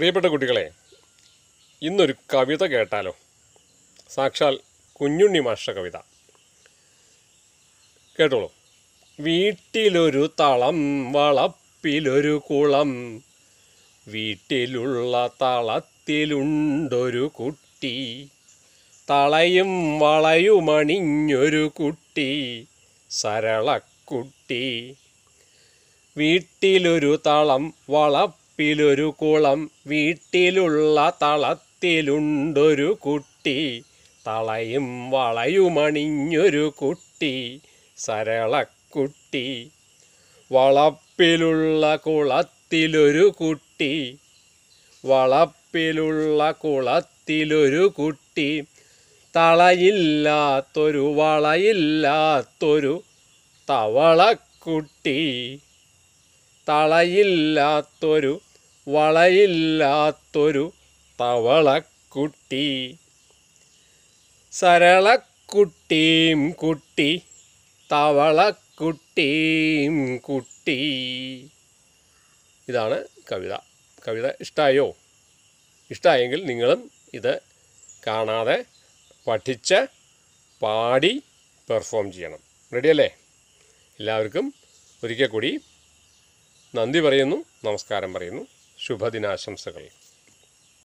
പ്രിയപ്പെട്ട കുട്ടികളെ ഇന്നൊരു കവിത കേട്ടാലോ സാക്ഷാൽ കുഞ്ഞുണ്ണി മാഷ കവിത കേട്ടോളൂ വീട്ടിലൊരു തളം വളപ്പിലൊരു കുളം വീട്ടിലുള്ള തളത്തിലുണ്ടൊരു കുട്ടി തളയും വളയുമണിഞ്ഞൊരു കുട്ടി സരളക്കുട്ടി വീട്ടിലൊരു തളം വള പറപ്പിലൊരു കുളം വീട്ടിലുള്ള തളത്തിലുണ്ടൊരു കുട്ടി തളയും വളയുമണിഞ്ഞൊരു കുട്ടി സരളക്കുട്ടി വളപ്പിലുള്ള കുളത്തിലൊരു കുട്ടി വളപ്പിലുള്ള കുളത്തിലൊരു കുട്ടി തളയില്ലാത്തൊരു വളയില്ലാത്തൊരു തവളക്കുട്ടി തളയില്ലാത്തൊരു വളയില്ലാത്തൊരു തവളക്കുട്ടി സരളക്കുട്ടീം കുട്ടി തവളക്കുട്ടീം കുട്ടി ഇതാണ് കവിത കവിത ഇഷ്ടമായോ ഇഷ്ടമായെങ്കിൽ നിങ്ങളും ഇത് കാണാതെ പഠിച്ച് പാടി പെർഫോം ചെയ്യണം റെഡിയല്ലേ എല്ലാവർക്കും ഒരിക്കൽ കൂടി നന്ദി പറയുന്നു നമസ്കാരം പറയുന്നു ശുഭദിനാശംസകൾ